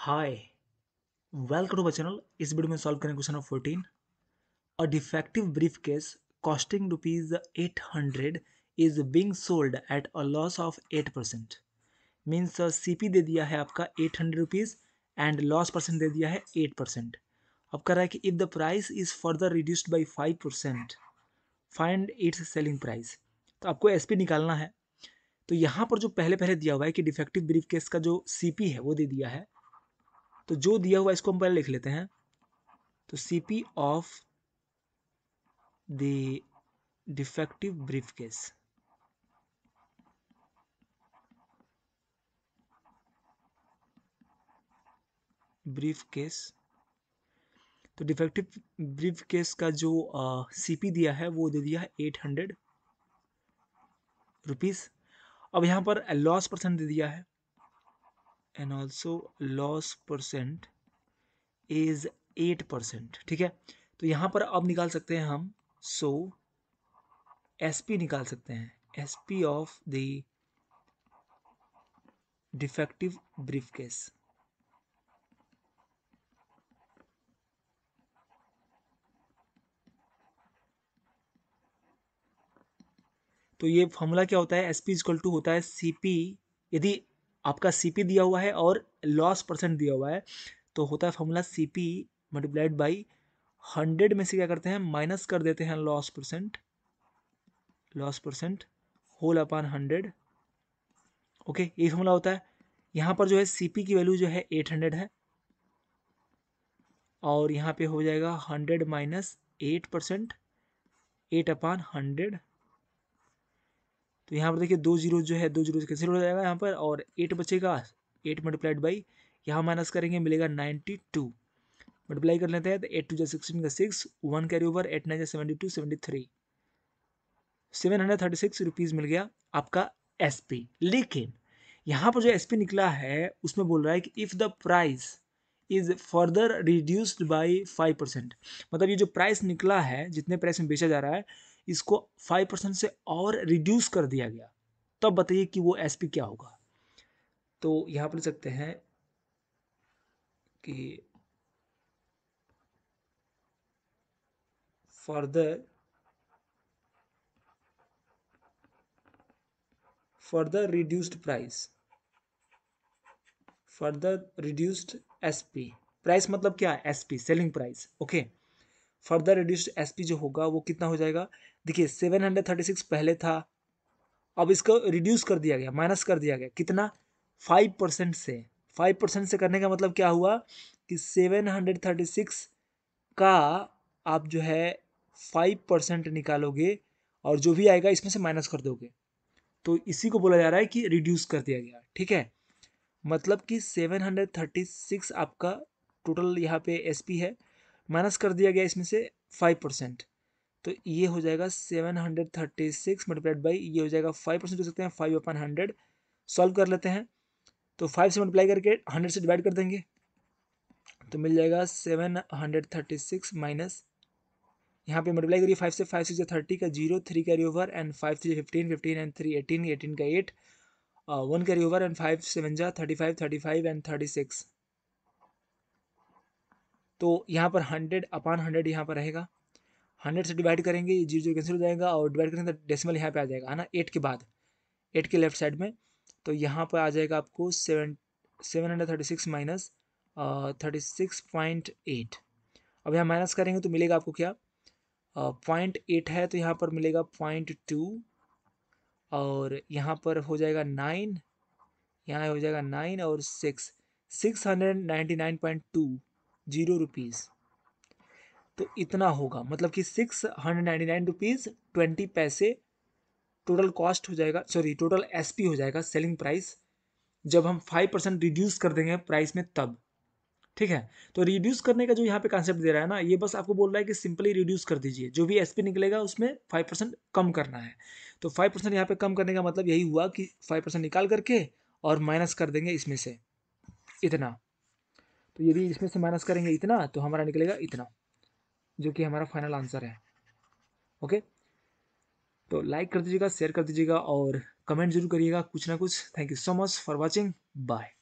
hi welcome to my channel इस video में solve करेंगे question number fourteen a defective briefcase costing rupees eight hundred is being sold at a loss of eight percent means C P दे दिया है आपका eight hundred rupees and loss percent दे दिया है eight percent अब कह रहा है कि if the price is further reduced by five percent find its selling price तो आपको एस पी निकालना है तो यहाँ पर जो पहले पहले दिया हुआ है कि डिफेक्टिव ब्रीफ केस का जो सी पी है वो दे दिया है तो जो दिया हुआ इसको हम पहले लिख लेते हैं तो C P of the defective briefcase briefcase तो डिफेक्टिव ब्रीफ केस का जो सीपी uh, दिया है वो दे दिया है एट हंड्रेड रुपीज़ अब यहां पर लॉस परसेंट दे दिया है and also loss percent is eight percent ठीक है तो यहाँ पर अब निकाल सकते हैं हम सो एस पी निकाल सकते हैं S P of the defective briefcase तो ये फॉर्मूला क्या होता है एस पी इजक्वल टू होता है सी पी यदि आपका सी दिया हुआ है और लॉस परसेंट दिया हुआ है तो होता है formula C P multiplied by hundred में से क्या करते हैं माइनस कर देते हैं loss percent loss percent whole upon hundred okay ये फॉर्मूला होता है यहाँ पर जो है सी की वैल्यू जो है एट हंड्रेड है और यहाँ पे हो जाएगा hundred minus eight percent eight upon hundred तो यहाँ पर देखिए दो जीरो जो है दो जीरो कैंसिल हो जाएगा यहाँ पर और एट बचेगा एट मल्टीप्लाइड बाई यहाँ माइनस करेंगे मिलेगा नाइन्टी टू मल्टीप्लाई कर लेते हैं तो एट टू जै सिक्सटीन का six one carry over eight nine जै seventy two seventy three seven hundred thirty six rupees मिल गया आपका एस पी लेकिन यहाँ पर जो एस पी निकला है उसमें बोल रहा है कि if the price is further reduced by five percent मतलब ये जो प्राइस निकला है जितने प्राइस में बेचा जा रहा है इसको फाइव परसेंट से और रिड्यूस कर दिया गया तब बताइए कि वो एस क्या होगा तो यहाँ पर लिख सकते हैं कि further further reduced price further reduced SP price मतलब क्या है SP selling price okay further reduced एस जो होगा वो कितना हो जाएगा देखिए सेवन हंड्रेड थर्टी सिक्स पहले था अब इसको रिड्यूस कर दिया गया माइनस कर दिया गया कितना फाइव परसेंट से फाइव परसेंट से करने का मतलब क्या हुआ कि सेवन हंड्रेड थर्टी सिक्स का आप जो है फाइव परसेंट निकालोगे और जो भी आएगा इसमें से माइनस कर दोगे तो इसी को बोला जा रहा है कि रिड्यूस कर दिया गया ठीक है मतलब कि सेवन हंड्रेड थर्टी सिक्स आपका टोटल यहाँ पे एस है माइनस कर दिया गया इसमें से फाइव परसेंट तो ये हो जाएगा seven hundred thirty six multiplied by ये हो जाएगा फाइव परसेंट हो सकते हैं फाइव अपन हंड्रेड सॉल्व कर लेते हैं तो फाइव से मल्टीप्लाई करके हंड्रेड से डिवाइड कर देंगे तो मिल जाएगा seven hundred thirty six minus यहाँ पे मल्टीप्लाई करिए फाइव से फाइव सिक्स थर्टी का zero three carry over and five three fifteen fifteen and three eighteen eighteen का eight one carry over and five seven जा thirty five thirty five and thirty six तो यहाँ पर hundred upon hundred यहाँ पर रहेगा hundred से divide करेंगे ये जीरो जीरो कैंसिल हो जाएगा और डिवाइड करेंगे तो डेसिमल यहाँ पे आ जाएगा है ना एट के बाद एट के लेफ्ट साइड में तो यहाँ पर आ जाएगा आपको seven seven hundred thirty six minus thirty six point eight अब यहाँ माइनस करेंगे तो मिलेगा आपको क्या पॉइंट एट है तो यहाँ पर मिलेगा पॉइंट टू और यहाँ पर हो जाएगा नाइन यहाँ हो जाएगा नाइन और six six hundred ninety nine point two zero rupees तो इतना होगा मतलब कि six hundred ninety nine rupees twenty पैसे टोटल कॉस्ट हो जाएगा सॉरी टोटल एसपी हो जाएगा सेलिंग प्राइस जब हम फाइव परसेंट रिड्यूस कर देंगे प्राइस में तब ठीक है तो रिड्यूस करने का जो यहाँ पे कॉन्सेप्ट दे रहा है ना ये बस आपको बोल रहा है कि सिंपली रिड्यूस कर दीजिए जो भी एसपी निकलेगा उसमें फाइव परसेंट कम करना है तो फाइव परसेंट यहाँ पे कम करने का मतलब यही हुआ कि फाइव परसेंट निकाल करके और माइनस कर देंगे इसमें से इतना तो यदि इसमें से माइनस करेंगे इतना तो हमारा निकलेगा इतना जो कि हमारा फाइनल आंसर है ओके तो लाइक कर दीजिएगा शेयर कर दीजिएगा और कमेंट जरूर करिएगा कुछ ना कुछ thank you so much for watching bye